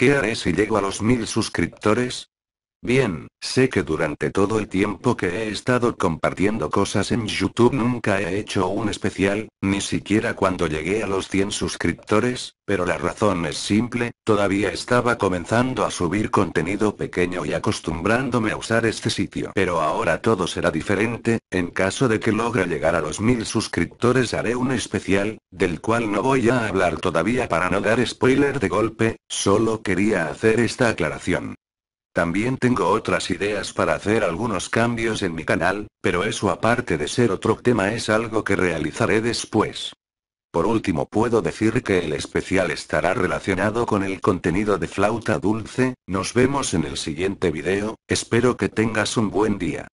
¿Qué haré si llego a los mil suscriptores? Bien, sé que durante todo el tiempo que he estado compartiendo cosas en YouTube nunca he hecho un especial, ni siquiera cuando llegué a los 100 suscriptores, pero la razón es simple, todavía estaba comenzando a subir contenido pequeño y acostumbrándome a usar este sitio. Pero ahora todo será diferente, en caso de que logre llegar a los 1000 suscriptores haré un especial, del cual no voy a hablar todavía para no dar spoiler de golpe, solo quería hacer esta aclaración. También tengo otras ideas para hacer algunos cambios en mi canal, pero eso aparte de ser otro tema es algo que realizaré después. Por último puedo decir que el especial estará relacionado con el contenido de Flauta Dulce, nos vemos en el siguiente video, espero que tengas un buen día.